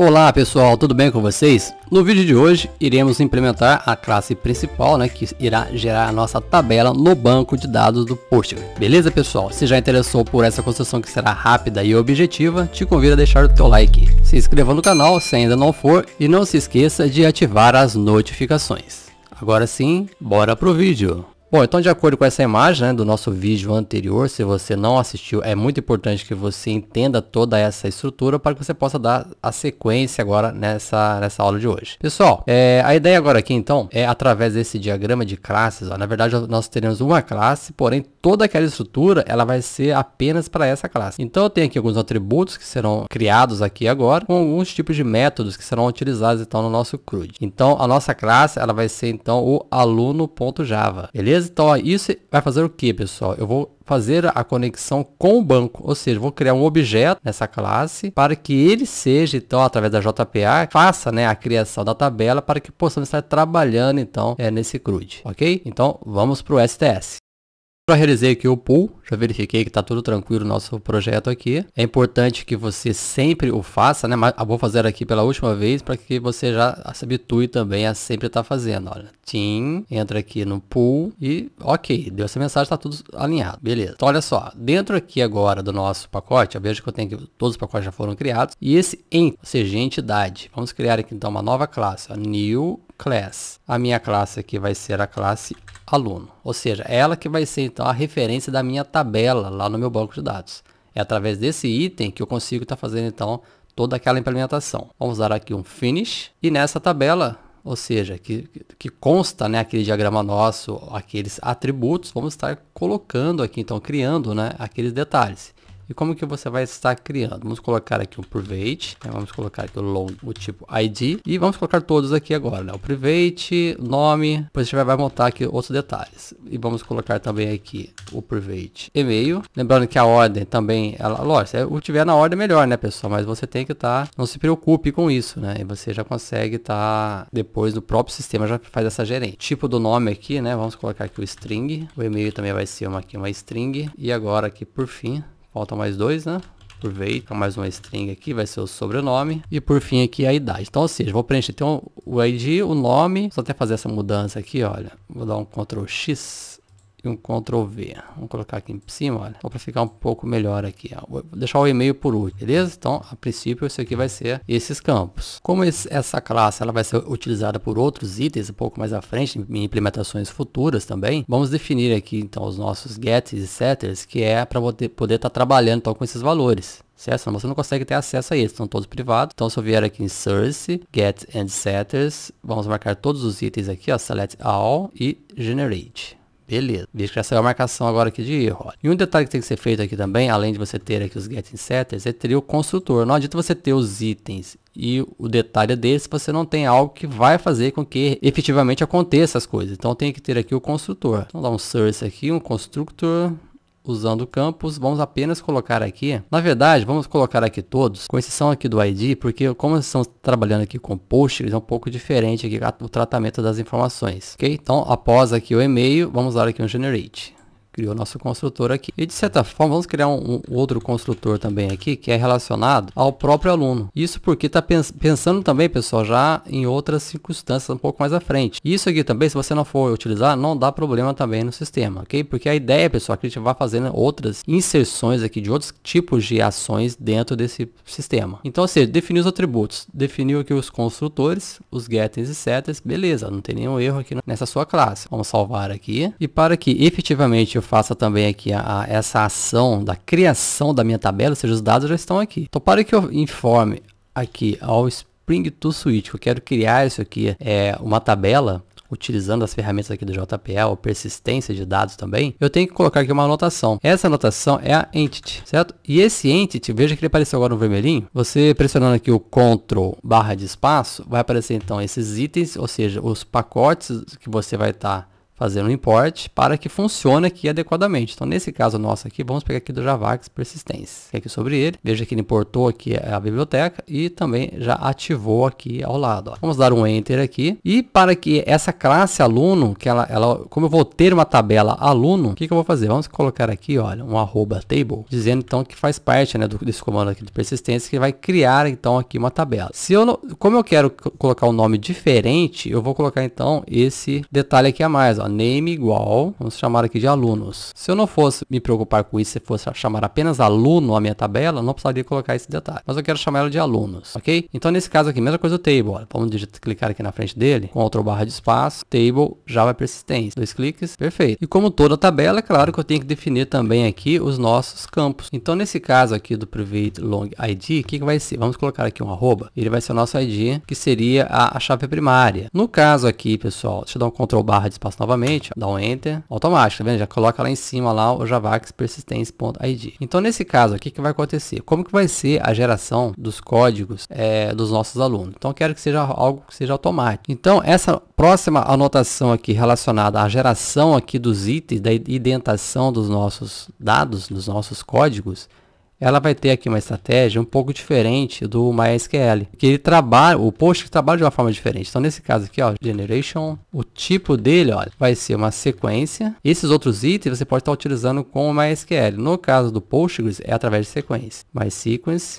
Olá pessoal, tudo bem com vocês? No vídeo de hoje iremos implementar a classe principal, né, que irá gerar a nossa tabela no banco de dados do Postgre. Beleza pessoal? Se já interessou por essa construção que será rápida e objetiva, te convido a deixar o teu like, se inscreva no canal se ainda não for e não se esqueça de ativar as notificações. Agora sim, bora pro vídeo! Bom, então de acordo com essa imagem né, do nosso vídeo anterior, se você não assistiu, é muito importante que você entenda toda essa estrutura para que você possa dar a sequência agora nessa, nessa aula de hoje. Pessoal, é, a ideia agora aqui então é através desse diagrama de classes, ó, na verdade nós teremos uma classe, porém toda aquela estrutura ela vai ser apenas para essa classe. Então eu tenho aqui alguns atributos que serão criados aqui agora, com alguns tipos de métodos que serão utilizados então no nosso CRUD. Então a nossa classe ela vai ser então o aluno.java, beleza? Beleza? Então, ó, isso vai fazer o que, pessoal? Eu vou fazer a conexão com o banco, ou seja, vou criar um objeto nessa classe para que ele seja, então, através da JPA, faça né, a criação da tabela para que possamos estar trabalhando, então, é, nesse CRUD, ok? Então, vamos para o STS. Já realizei aqui o pool, já verifiquei que está tudo tranquilo nosso projeto aqui. É importante que você sempre o faça, né? Mas vou fazer aqui pela última vez para que você já se habitue também a sempre estar tá fazendo. Olha, team entra aqui no pool e ok, deu essa mensagem, está tudo alinhado. Beleza. Então, olha só, dentro aqui agora do nosso pacote, eu vejo que eu tenho que todos os pacotes já foram criados. E esse ent, ou seja, entidade. Vamos criar aqui então uma nova classe, ó, new class. A minha classe aqui vai ser a classe aluno. Ou seja, ela que vai ser então a referência da minha tabela lá no meu banco de dados. É através desse item que eu consigo estar tá fazendo então toda aquela implementação. Vamos dar aqui um finish e nessa tabela ou seja, que, que consta né, aquele diagrama nosso, aqueles atributos, vamos estar colocando aqui, então, criando né, aqueles detalhes. E como que você vai estar criando? Vamos colocar aqui um private, né? vamos colocar aqui o long, o tipo ID, e vamos colocar todos aqui agora, né? O private, nome, depois a gente vai montar aqui outros detalhes. E vamos colocar também aqui o private e-mail. Lembrando que a ordem também, ela, lógico, se tiver na ordem melhor, né, pessoal? Mas você tem que estar, tá, não se preocupe com isso, né? E você já consegue estar, tá, depois do próprio sistema, já faz essa gerente. Tipo do nome aqui, né? Vamos colocar aqui o string, o e-mail também vai ser uma, aqui uma string. E agora aqui, por fim, Falta mais dois, né? Aproveita mais uma string aqui, vai ser o sobrenome. E por fim aqui a idade. Então, ou seja, vou preencher então, o ID, o nome. Só até fazer essa mudança aqui, olha. Vou dar um Ctrl X e um Ctrl V. Vamos colocar aqui em cima, olha, só para ficar um pouco melhor aqui. Ó. Vou deixar o e-mail por último, beleza? Então, a princípio, isso aqui vai ser esses campos. Como esse, essa classe ela vai ser utilizada por outros itens um pouco mais à frente, em implementações futuras também, vamos definir aqui, então, os nossos gets e setters, que é para poder estar tá trabalhando então, com esses valores certo? você não consegue ter acesso a eles, estão todos privados. Então, se eu vier aqui em Source, Get and Setters, vamos marcar todos os itens aqui, ó, Select All e Generate. Beleza. Visto que já saiu a marcação agora aqui de erro. E um detalhe que tem que ser feito aqui também, além de você ter aqui os get setters, é ter o construtor. Não adianta você ter os itens e o detalhe é deles, se você não tem algo que vai fazer com que efetivamente aconteça as coisas. Então tem que ter aqui o construtor. Então dá um source aqui, um construtor usando campos, vamos apenas colocar aqui, na verdade, vamos colocar aqui todos, com exceção aqui do ID, porque como estamos trabalhando aqui com Postgres, é um pouco diferente aqui o tratamento das informações, ok? Então, após aqui o e-mail, vamos dar aqui um generate criou nosso construtor aqui. E de certa forma, vamos criar um, um outro construtor também aqui, que é relacionado ao próprio aluno. Isso porque está pens pensando também, pessoal, já em outras circunstâncias um pouco mais à frente. Isso aqui também, se você não for utilizar, não dá problema também no sistema, ok? Porque a ideia, pessoal, é que a gente vai fazendo outras inserções aqui de outros tipos de ações dentro desse sistema. Então, ou seja, definir os atributos, definiu aqui os construtores, os getters e setters, beleza, não tem nenhum erro aqui nessa sua classe. Vamos salvar aqui. E para que efetivamente eu faça também aqui a, a, essa ação da criação da minha tabela, ou seja, os dados já estão aqui. Então, para que eu informe aqui ao Spring to Switch, eu quero criar isso aqui, é uma tabela, utilizando as ferramentas aqui do JPL, persistência de dados também, eu tenho que colocar aqui uma anotação. Essa anotação é a entity, certo? E esse entity, veja que ele apareceu agora no vermelhinho, você pressionando aqui o Ctrl barra de espaço, vai aparecer então esses itens, ou seja, os pacotes que você vai estar tá fazer um import para que funcione aqui adequadamente. Então, nesse caso nosso aqui, vamos pegar aqui do Javax Persistência. Aqui sobre ele, veja que ele importou aqui a biblioteca e também já ativou aqui ao lado. Ó. Vamos dar um Enter aqui. E para que essa classe aluno, que ela, ela como eu vou ter uma tabela aluno, o que, que eu vou fazer? Vamos colocar aqui, olha, um arroba table, dizendo então que faz parte né, do, desse comando aqui de persistência, que vai criar então aqui uma tabela. Se eu como eu quero colocar um nome diferente, eu vou colocar então esse detalhe aqui a mais, ó, name igual, vamos chamar aqui de alunos. Se eu não fosse me preocupar com isso, se fosse chamar apenas aluno a minha tabela, não precisaria colocar esse detalhe. Mas eu quero chamar ela de alunos, ok? Então nesse caso aqui, mesma coisa do table, vamos digitar clicar aqui na frente dele, Ctrl barra de espaço, table, Java persistência, dois cliques, perfeito. E como toda tabela, é claro que eu tenho que definir também aqui os nossos campos. Então nesse caso aqui do private long id, o que, que vai ser? Vamos colocar aqui um arroba, ele vai ser o nosso id, que seria a, a chave primária. No caso aqui, pessoal, deixa eu dar um Ctrl barra de espaço novamente, novamente, dá um Enter, automático, tá vendo? Já coloca lá em cima lá o javax persistence.id. Então, nesse caso aqui, que vai acontecer? Como que vai ser a geração dos códigos é, dos nossos alunos? Então, quero que seja algo que seja automático. Então, essa próxima anotação aqui relacionada à geração aqui dos itens, da identação dos nossos dados, dos nossos códigos, ela vai ter aqui uma estratégia um pouco diferente do MySQL, que ele trabalha, o post trabalha de uma forma diferente. Então, nesse caso aqui, ó, generation, o tipo dele, ó, vai ser uma sequência. Esses outros itens você pode estar utilizando com o MySQL. No caso do Postgres, é através de sequência, mais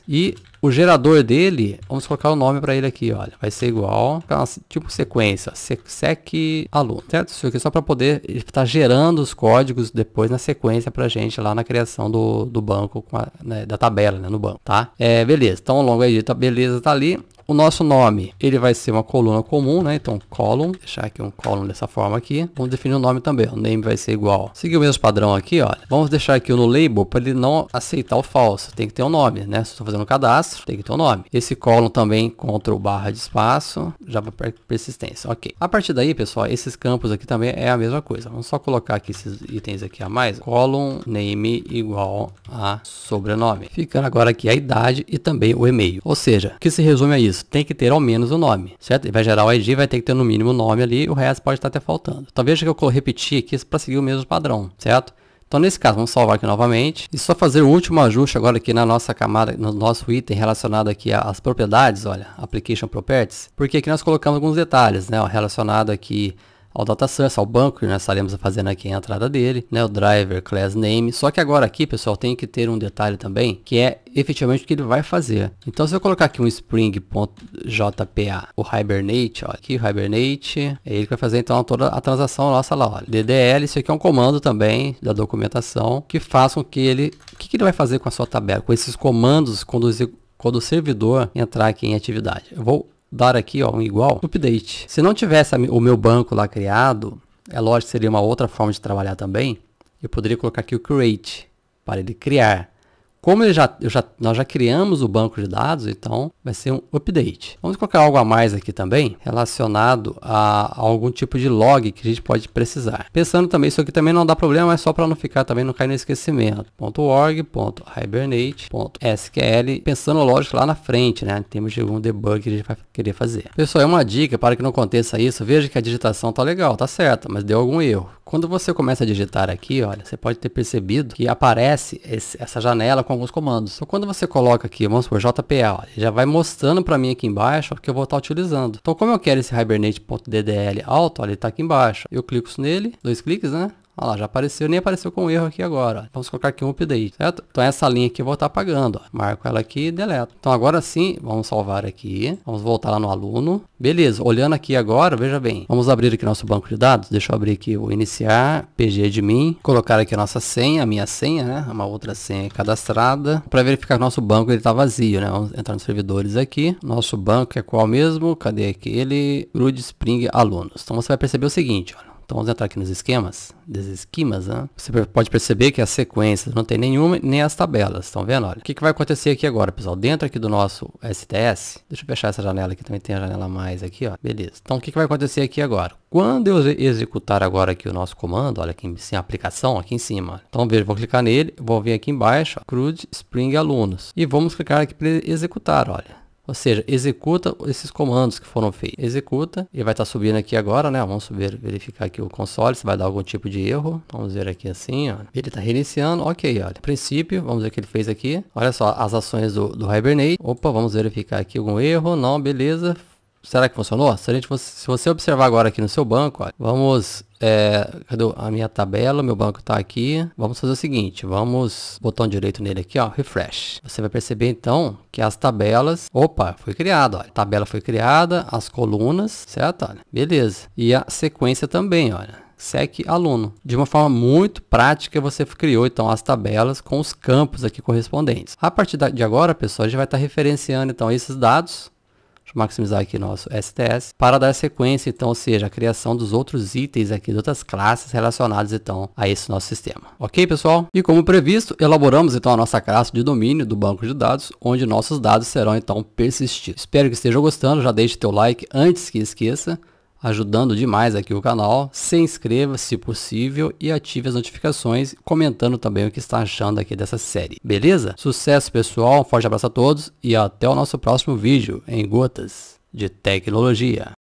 e o gerador dele, vamos colocar o nome para ele aqui, olha, vai ser igual, tipo sequência, sec aluno, certo? Isso aqui só para poder estar tá gerando os códigos depois na sequência para gente lá na criação do, do banco, a, né, da tabela, né, no banco, tá? É, beleza, então o longo aí, tá, beleza, tá ali. O nosso nome, ele vai ser uma coluna comum, né? Então, column, deixar aqui um column dessa forma aqui. Vamos definir o nome também. O name vai ser igual. Seguir o mesmo padrão aqui, olha. Vamos deixar aqui no label para ele não aceitar o falso. Tem que ter um nome, né? Se estou fazendo um cadastro, tem que ter um nome. Esse column também, control barra de espaço, para persistência. Ok. A partir daí, pessoal, esses campos aqui também é a mesma coisa. Vamos só colocar aqui esses itens aqui a mais. Column name igual a sobrenome. Ficando agora aqui a idade e também o e-mail. Ou seja, o que se resume a isso? isso tem que ter ao menos o um nome, certo? E vai gerar o ID, vai ter que ter no mínimo o um nome ali, o resto pode estar até faltando. Então veja que eu repeti aqui para seguir o mesmo padrão, certo? Então, nesse caso, vamos salvar aqui novamente. E só fazer o último ajuste agora aqui na nossa camada, no nosso item relacionado aqui às propriedades, olha, Application Properties, porque aqui nós colocamos alguns detalhes, né, relacionado aqui ao data é source, ao banco que nós estaremos fazendo aqui a entrada dele, né, o driver class name. Só que agora aqui, pessoal, tem que ter um detalhe também, que é efetivamente o que ele vai fazer. Então, se eu colocar aqui um spring.jpa, o Hibernate, ó, aqui Hibernate, é ele que vai fazer então toda a transação nossa lá, ó, DDL, isso aqui é um comando também da documentação que faz com que ele, o que, que ele vai fazer com a sua tabela, com esses comandos quando, quando o servidor entrar aqui em atividade. Eu vou dar aqui ó, um igual update. Se não tivesse o meu banco lá criado, é lógico que seria uma outra forma de trabalhar também. Eu poderia colocar aqui o create para ele criar. Como ele já, eu já, nós já criamos o banco de dados, então vai ser um update. Vamos colocar algo a mais aqui também, relacionado a, a algum tipo de log que a gente pode precisar. Pensando também, isso aqui também não dá problema, é só para não ficar também, não cair no esquecimento. .org, .hibernate, .sql, pensando lógico lá na frente, né? Em termos de algum debug que a gente vai querer fazer. Pessoal, é uma dica para que não aconteça isso, veja que a digitação tá legal, tá certa, mas deu algum erro quando você começa a digitar aqui, olha, você pode ter percebido que aparece esse, essa janela com alguns comandos. Então, quando você coloca aqui, vamos por JPA, olha, já vai mostrando para mim aqui embaixo o que eu vou estar utilizando. Então, como eu quero esse Hibernate.ddl alto, olha, ele está aqui embaixo. Eu clico nele, dois cliques, né? Olha lá, já apareceu, nem apareceu com erro aqui agora. Vamos colocar aqui um update, certo? Então essa linha aqui eu vou estar apagando, ó. Marco ela aqui e deleto. Então agora sim, vamos salvar aqui. Vamos voltar lá no aluno. Beleza, olhando aqui agora, veja bem. Vamos abrir aqui nosso banco de dados. Deixa eu abrir aqui o iniciar, PG Colocar aqui a nossa senha, a minha senha, né? Uma outra senha cadastrada. Para verificar que nosso banco ele tá vazio, né? Vamos entrar nos servidores aqui. Nosso banco é qual mesmo? Cadê aquele? Grud Spring Alunos. Então você vai perceber o seguinte, ó. Então vamos entrar aqui nos esquemas, desesquemas, né? Você pode perceber que as sequências não tem nenhuma, nem as tabelas, estão vendo? Olha, o que, que vai acontecer aqui agora, pessoal? Dentro aqui do nosso STS, deixa eu fechar essa janela aqui, também tem a janela mais aqui, ó. Beleza. Então o que, que vai acontecer aqui agora? Quando eu executar agora aqui o nosso comando, olha aqui em cima aplicação, aqui em cima. Então veja, vou clicar nele, vou vir aqui embaixo, ó, CRUD Spring Alunos. E vamos clicar aqui para executar, olha. Ou seja, executa esses comandos que foram feitos. Executa, e vai estar tá subindo aqui agora, né? Vamos subir, verificar aqui o console, se vai dar algum tipo de erro. Vamos ver aqui assim, ó. Ele está reiniciando, ok, olha. Princípio, vamos ver o que ele fez aqui. Olha só, as ações do, do Hibernate. Opa, vamos verificar aqui algum erro. Não, beleza. Será que funcionou? Se, a gente se você observar agora aqui no seu banco, ó, vamos... É, cadê a minha tabela? Meu banco está aqui. Vamos fazer o seguinte, vamos... Botão direito nele aqui, ó, refresh. Você vai perceber, então, que as tabelas... Opa, foi criada, olha. tabela foi criada, as colunas, certo? Olha, beleza. E a sequência também, olha. SEC aluno. De uma forma muito prática, você criou então as tabelas com os campos aqui correspondentes. A partir de agora, pessoal, a gente vai estar tá referenciando então esses dados Deixa eu maximizar aqui nosso STS. Para dar sequência, então, ou seja, a criação dos outros itens aqui, de outras classes relacionadas, então, a esse nosso sistema. Ok, pessoal? E como previsto, elaboramos, então, a nossa classe de domínio do banco de dados, onde nossos dados serão, então, persistidos. Espero que esteja gostando. Já deixe teu like antes que esqueça ajudando demais aqui o canal. Se inscreva se possível e ative as notificações, comentando também o que está achando aqui dessa série. Beleza? Sucesso pessoal, um forte abraço a todos e até o nosso próximo vídeo em Gotas de Tecnologia.